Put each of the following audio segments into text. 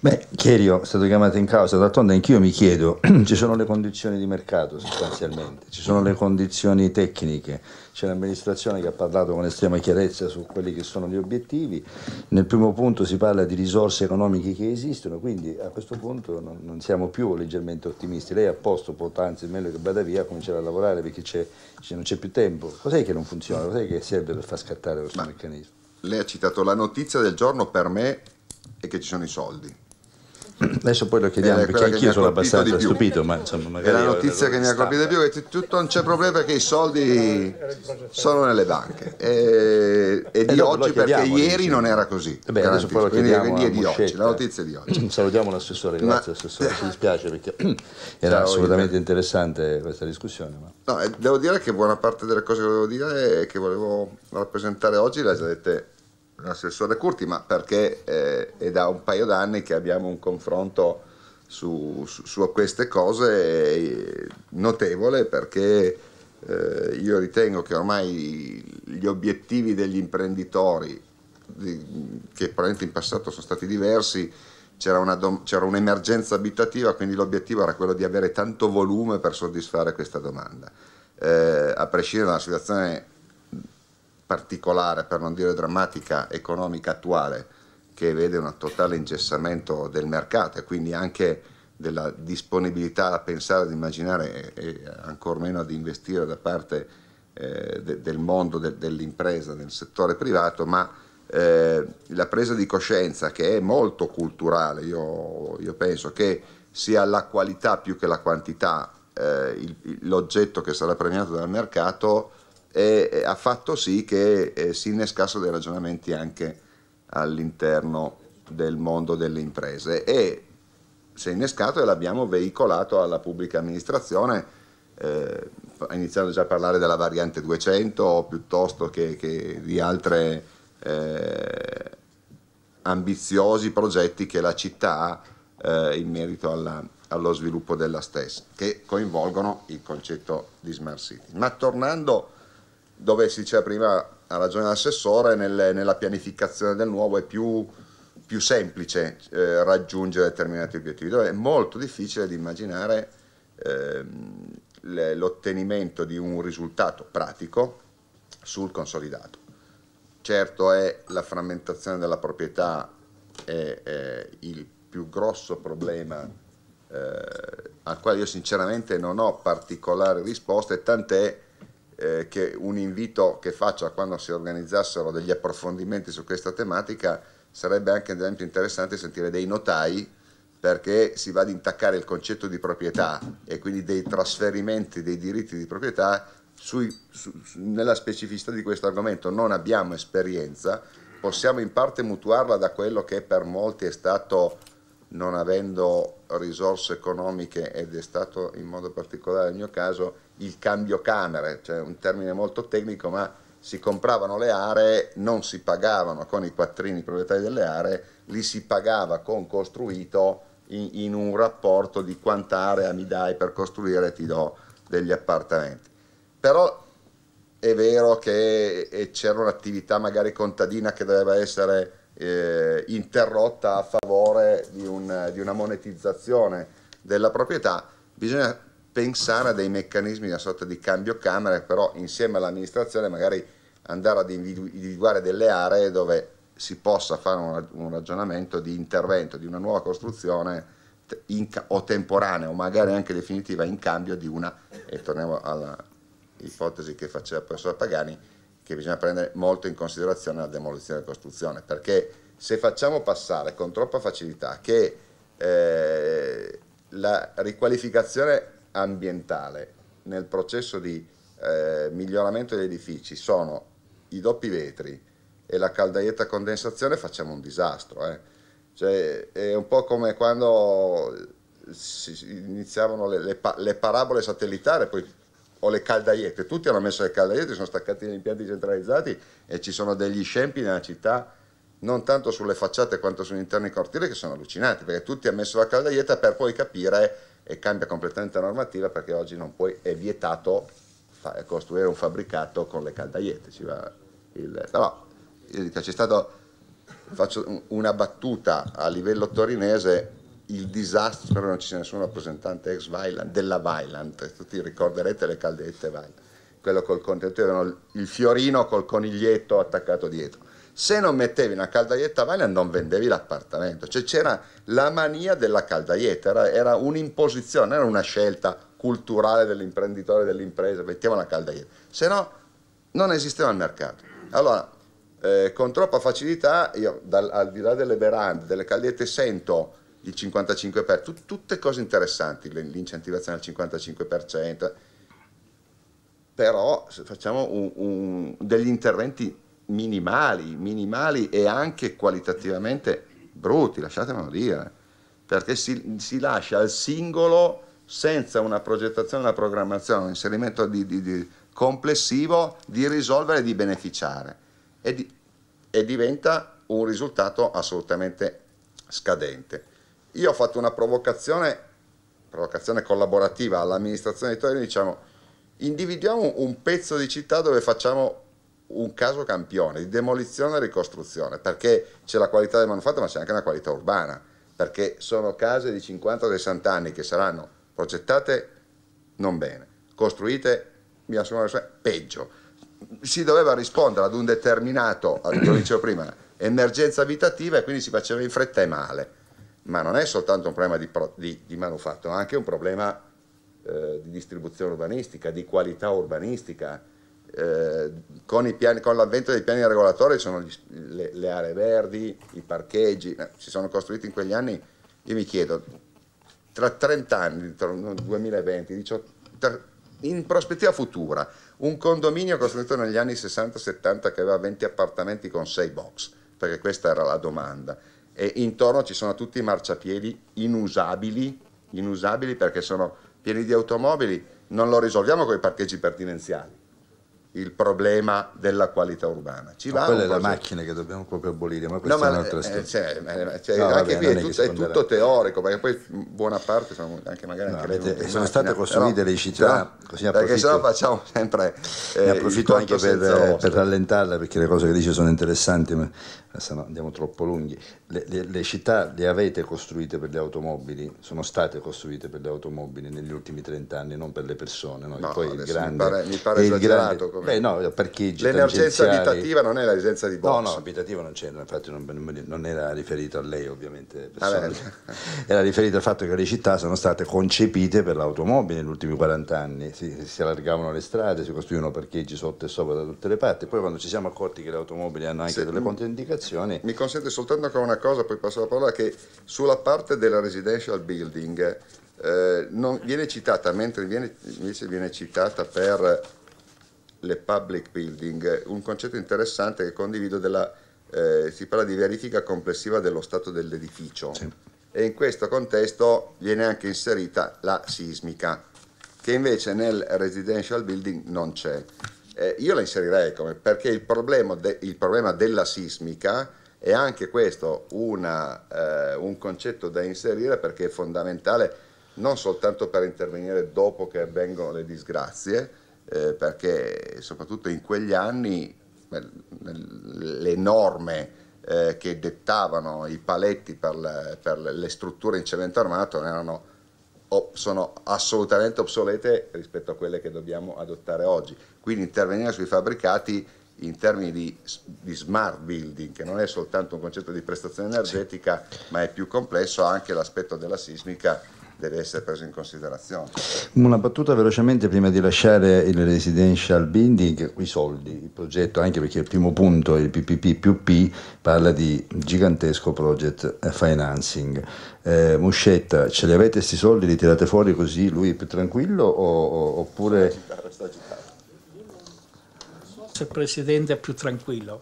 Beh, Chierio è stato chiamato in causa, d'altronde anch'io mi chiedo, ci sono le condizioni di mercato sostanzialmente, ci sono le condizioni tecniche, c'è l'amministrazione che ha parlato con estrema chiarezza su quelli che sono gli obiettivi, nel primo punto si parla di risorse economiche che esistono, quindi a questo punto non, non siamo più leggermente ottimisti, lei ha posto poc'anzi, meglio che vada via, cominciare a lavorare perché c'è, c'è, non c'è più tempo, cos'è che non funziona, cos'è che serve per far scattare questo Ma meccanismo? Lei ha citato la notizia del giorno per me è che ci sono i soldi. Adesso poi lo chiediamo Ed perché anch'io sono abbastanza stupito. Ma insomma, è la notizia che mi ha colpito di più: che tutto non c'è problema perché i soldi sono nelle banche. E, e di e eh, oggi perché ieri non era così. Beh, adesso poi lo chiediamo. Quindi, quindi è di oggi, la notizia è di oggi. Mm, salutiamo l'assessore, grazie ma... assessore, ci dispiace perché era Ciao, assolutamente io. interessante questa discussione. Ma... No, eh, devo dire che buona parte delle cose che volevo dire e che volevo rappresentare oggi le ha già dette l'assessore Curti, ma perché eh, è da un paio d'anni che abbiamo un confronto su, su, su queste cose eh, notevole perché eh, io ritengo che ormai gli obiettivi degli imprenditori, di, che probabilmente in passato sono stati diversi, c'era, una, c'era, un'emergenza abitativa, quindi l'obiettivo era quello di avere tanto volume per soddisfare questa domanda. Eh, a prescindere dalla situazione particolare, per non dire drammatica, economica attuale, che vede un totale ingessamento del mercato e quindi anche della disponibilità a pensare, ad immaginare e ancor meno ad investire da parte eh, de, del mondo de, dell'impresa, del settore privato, ma eh, la presa di coscienza che è molto culturale, io, io penso che sia la qualità più che la quantità eh, il, l'oggetto che sarà premiato dal mercato e ha fatto sì che eh, si innescassero dei ragionamenti anche all'interno del mondo delle imprese e si è innescato e l'abbiamo veicolato alla pubblica amministrazione eh, iniziando già a parlare della variante 200 o piuttosto che, che di altri eh, ambiziosi progetti che la città ha eh, in merito alla, allo sviluppo della stessa, che coinvolgono il concetto di Smart City. Ma tornando dove si diceva prima, ha ragione l'assessore, nel, nella pianificazione del nuovo è più, più semplice eh, raggiungere determinati obiettivi, dove è molto difficile di immaginare eh, l'ottenimento di un risultato pratico sul consolidato. Certo è la frammentazione della proprietà è, è il più grosso problema eh, al quale io sinceramente non ho particolari risposte, tant'è eh, che un invito che faccio a quando si organizzassero degli approfondimenti su questa tematica sarebbe anche ad esempio interessante sentire dei notai perché si va ad intaccare il concetto di proprietà e quindi dei trasferimenti dei diritti di proprietà sui, su, su, nella specificità di questo argomento non abbiamo esperienza, possiamo in parte mutuarla da quello che per molti è stato non avendo risorse economiche ed è stato in modo particolare nel mio caso il cambio camere, cioè un termine molto tecnico, ma si compravano le aree, non si pagavano con i quattrini i proprietari delle aree, li si pagava con costruito in, in un rapporto di quanta area mi dai per costruire ti do degli appartamenti. Però è vero che eh, c'era un'attività magari contadina che doveva essere eh, interrotta a favore di, un, di, una monetizzazione della proprietà, bisogna pensare a dei meccanismi, una sorta di cambio camera, però insieme all'amministrazione magari andare ad individuare delle aree dove si possa fare un, un ragionamento di intervento, di una nuova costruzione in, o temporanea o magari anche definitiva in cambio di una, e torniamo all'ipotesi che faceva il professor Pagani, che bisogna prendere molto in considerazione la demolizione e la costruzione, perché se facciamo passare con troppa facilità che eh, la riqualificazione ambientale nel processo di eh, miglioramento degli edifici sono i doppi vetri e la caldaietta a condensazione, facciamo un disastro. Eh. Cioè, è un po' come quando iniziavano le, le, le parabole satellitari, poi o le caldaiette, tutti hanno messo le caldaiette, sono staccati negli impianti centralizzati e ci sono degli scempi nella città, non tanto sulle facciate quanto sugli interni cortili che sono allucinati, perché tutti hanno messo la caldaietta per poi capire e cambia completamente la normativa perché oggi non puoi, è vietato costruire un fabbricato con le caldaiette, ci va il, però c'è stato, faccio una battuta a livello torinese, il disastro, spero non ci sia nessun rappresentante ex Vailant, della Vailant, tutti ricorderete le caldette Vailant, quello col contenitore, il fiorino col coniglietto attaccato dietro. Se non mettevi una caldaietta Vailant non vendevi l'appartamento, cioè c'era la mania della caldaietta, era, era un'imposizione, era una scelta culturale dell'imprenditore, dell'impresa, mettiamo una caldaietta, se no non esisteva il mercato. Allora, eh, con troppa facilità, io dal, al di là delle verande, delle caldiette sento il 55%, tut, tutte cose interessanti, l'incentivazione al 55%, però facciamo un, un, degli interventi minimali, minimali e anche qualitativamente brutti, lasciatemelo dire, perché si, si lascia al singolo senza una progettazione, una programmazione, un inserimento di, di, di complessivo di risolvere e di beneficiare e, di, e diventa un risultato assolutamente scadente. Io ho fatto una provocazione, provocazione collaborativa all'amministrazione di Torino, diciamo, individuiamo un pezzo di città dove facciamo un caso campione di demolizione e ricostruzione, perché c'è la qualità del manufatto ma c'è anche una qualità urbana, perché sono case di 50-60 anni che saranno progettate non bene, costruite, mi assumo peggio. Si doveva rispondere ad un determinato, come dicevo prima, emergenza abitativa e quindi si faceva in fretta e male ma non è soltanto un problema di, di, di manufatto, è anche un problema eh, di distribuzione urbanistica, di qualità urbanistica. Eh, con, piani, con, l'avvento dei piani regolatori sono gli, le, le, aree verdi, i parcheggi, eh, si sono costruiti in quegli anni, io mi chiedo, tra 30 anni, tra 2020, 18, in prospettiva futura, un condominio costruito negli anni 60-70 che aveva 20 appartamenti con 6 box, perché questa era la domanda, e intorno ci sono tutti i marciapiedi inusabili, inusabili perché sono pieni di automobili, non lo risolviamo con i parcheggi pertinenziali il problema della qualità urbana. Ci ma va quella è la macchina che dobbiamo proprio abolire, ma questa no, ma, è un'altra eh, storia. Eh, cioè, eh, cioè, no, anche vabbè, qui è, tutto, è tutto teorico, perché poi buona parte sono anche magari no, anche avete, Sono state costruite le città, però, così perché sennò facciamo sempre... Eh, ne approfitto anche per, per, rallentarla, perché le cose che dice sono interessanti, ma andiamo troppo lunghi. Le, le, le città le avete costruite per le automobili, sono state costruite per le automobili negli ultimi 30 anni, non per le persone. No? No, poi il grande, mi pare, mi pare esagerato. Beh, no, parcheggi. L'emergenza abitativa non è la residenza di box. No, no, abitativa non c'era, infatti non, non era riferito a lei ovviamente. Ah, era riferito al fatto che le città sono state concepite per l'automobile negli ultimi 40 anni, si, si allargavano le strade, si costruivano parcheggi sotto e sopra da tutte le parti, poi quando ci siamo accorti che le automobili hanno anche Se, delle controindicazioni... Mi consente soltanto ancora una cosa, poi passo la parola, che sulla parte della residential building eh, non viene citata, mentre viene, invece viene citata per le public building, un concetto interessante che condivido, della, eh, si parla di verifica complessiva dello stato dell'edificio sì. e in questo contesto viene anche inserita la sismica, che invece nel residential building non c'è. Eh, io la inserirei come perché il problema, de, il problema della sismica è anche questo una, eh, un concetto da inserire perché è fondamentale non soltanto per intervenire dopo che avvengono le disgrazie, eh, perché soprattutto in quegli anni le norme eh, che dettavano i paletti per le, per le strutture in cemento armato erano, sono assolutamente obsolete rispetto a quelle che dobbiamo adottare oggi. Quindi intervenire sui fabbricati in termini di, di, smart building, che non è soltanto un concetto di prestazione energetica, sì. ma è più complesso, anche l'aspetto della sismica deve essere preso in considerazione. Una battuta velocemente prima di lasciare il residential building, i soldi, il progetto, anche perché il primo punto, il PPP più P, parla di gigantesco project eh, financing. Eh, Muscetta, ce li avete questi soldi, li tirate fuori così lui è più tranquillo o, oppure... Sta agitando, sta agitando. Non so se il Presidente è più tranquillo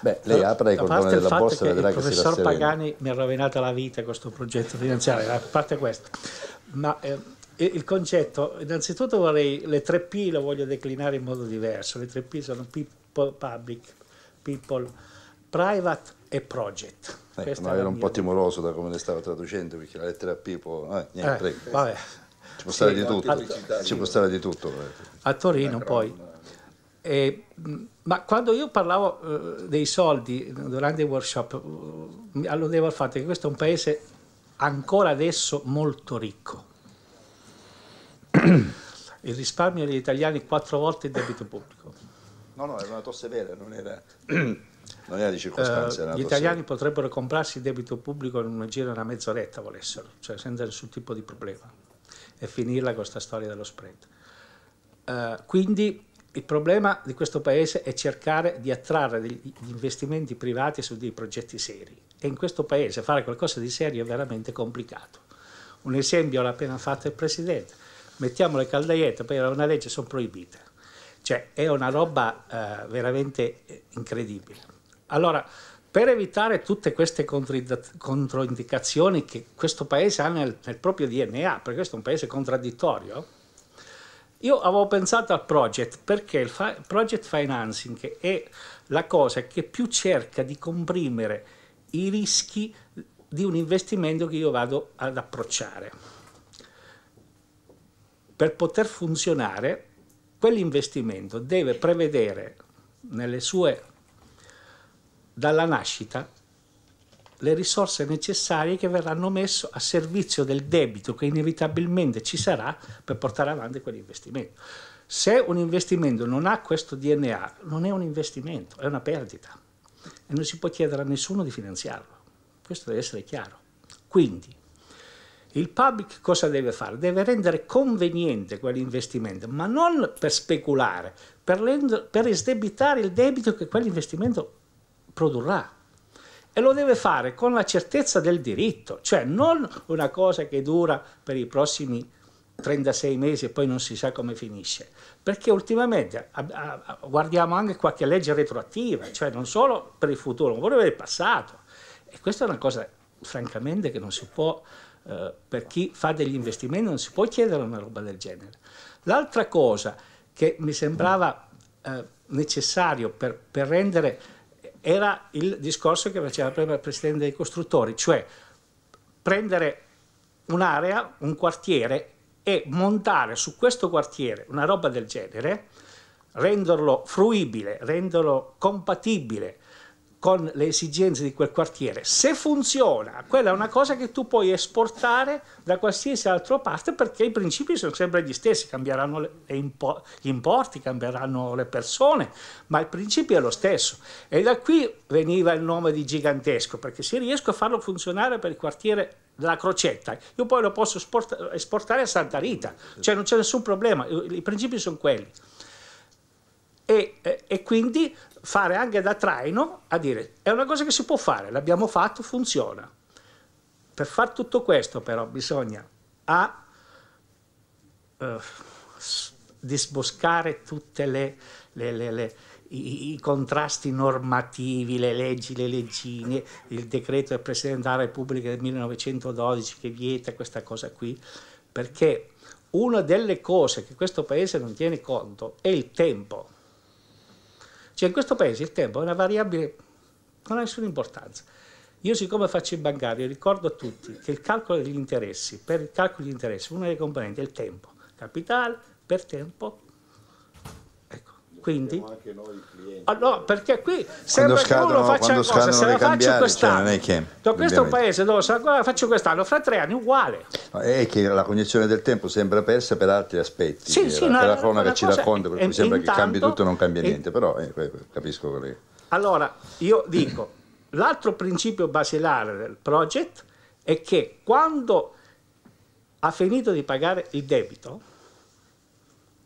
Beh, lei apre i cordoni della borsa e vedrà che Il professor Pagani mi ha rovinato la vita con questo progetto finanziario, a parte questo. Ma eh, il concetto, innanzitutto vorrei, le tre p lo voglio declinare in modo diverso. Le tre p sono people, public, people, private e project. Ecco, ma era un po' timoroso da come le stavo traducendo perché la lettera P può... Eh, niente, eh, Ci può stare di tutto. ci può stare di tutto. A Torino poi eh, ma quando io parlavo eh, dei soldi durante i workshop, mi alludevo al fatto che questo è un paese ancora adesso molto ricco. Il risparmio degli italiani è quattro volte il debito pubblico. No, no, era una tosse vera, non era, non era di circostanza. Era eh, gli italiani vera. potrebbero comprarsi il debito pubblico in un giro di una mezz'oretta volessero, cioè senza nessun tipo di problema, e finirla con questa storia dello spread. Eh, quindi il problema di questo paese è cercare di attrarre degli investimenti privati su dei progetti seri e in questo paese fare qualcosa di serio è veramente complicato. Un esempio l'ha appena fatto il Presidente, mettiamo le caldaiette, per una legge sono proibite, cioè è una roba eh, veramente eh, incredibile. Allora, per evitare tutte queste controindicazioni che questo paese ha nel, nel proprio DNA, perché questo è un paese contraddittorio, io avevo pensato al project perché il fi- project financing è la cosa che più cerca di comprimere i rischi di un investimento che io vado ad approcciare. Per poter funzionare, quell'investimento deve prevedere nelle sue dalla nascita le risorse necessarie che verranno messe a servizio del debito che inevitabilmente ci sarà per portare avanti quell'investimento. Se un investimento non ha questo DNA, non è un investimento, è una perdita e non si può chiedere a nessuno di finanziarlo. Questo deve essere chiaro. Quindi il public cosa deve fare? Deve rendere conveniente quell'investimento, ma non per speculare, per, per esdebitare il debito che quell'investimento produrrà e lo deve fare con la certezza del diritto, cioè non una cosa che dura per i prossimi 36 mesi e poi non si sa come finisce, perché ultimamente guardiamo anche qualche legge retroattiva, cioè non solo per il futuro, ma pure per il passato. E questa è una cosa francamente che non si può, eh, per chi fa degli investimenti non si può chiedere una roba del genere. L'altra cosa che mi sembrava eh, necessario per, per rendere era il discorso che faceva prima il presidente dei costruttori, cioè prendere un'area, un quartiere e montare su questo quartiere una roba del genere, renderlo fruibile, renderlo compatibile con le esigenze di quel quartiere. Se funziona, quella è una cosa che tu puoi esportare da qualsiasi altra parte perché i principi sono sempre gli stessi, cambieranno le, impo- gli importi, cambieranno le persone, ma il principio è lo stesso. E da qui veniva il nome di gigantesco, perché se riesco a farlo funzionare per il quartiere della crocetta, io poi lo posso esport- esportare a Santa Rita, cioè non c'è nessun problema, i principi sono quelli. E, e, quindi fare anche da traino a dire è una cosa che si può fare, l'abbiamo fatto, funziona. Per fare tutto questo però bisogna a eh, disboscare tutti i, i, contrasti normativi, le leggi, le leggine, il decreto del Presidente della Repubblica del 1912 che vieta questa cosa qui, perché una delle cose che questo Paese non tiene conto è il tempo cioè in questo paese il tempo è una variabile, non ha nessuna importanza. Io siccome faccio il bancario ricordo a tutti che il calcolo degli interessi, per il calcolo degli interessi, una delle componenti è il tempo, capitale per tempo quindi, allora, ah, perché qui sembra che uno faccia una cosa, se la faccio cioè, quest'anno, cioè che, questo è un paese dove se la faccio quest'anno, fra tre anni uguale. È che la cognizione del tempo sembra persa per altri aspetti, sì, sì, la, la cronaca ci racconta, per cui sembra intanto, che cambi tutto e non cambia niente, però eh, capisco che... Allora, io dico, l'altro principio basilare del project è che quando ha finito di pagare il debito,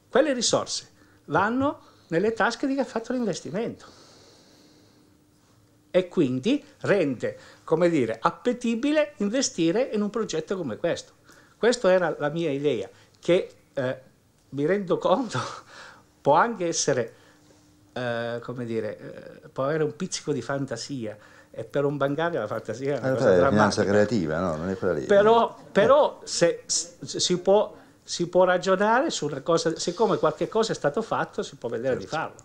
quelle risorse vanno nelle tasche di chi ha fatto l'investimento e quindi rende, come dire, appetibile investire in un progetto come questo. Questa era la mia idea, che eh, mi rendo conto può anche essere, eh, come dire, eh, può avere un pizzico di fantasia e per un bancario la fantasia è una eh, cosa è drammatica. finanza creativa, no? Non è quella lì. Però, eh. però se, se si può si può ragionare sulla cosa, siccome qualche cosa è stato fatto si può vedere di farlo.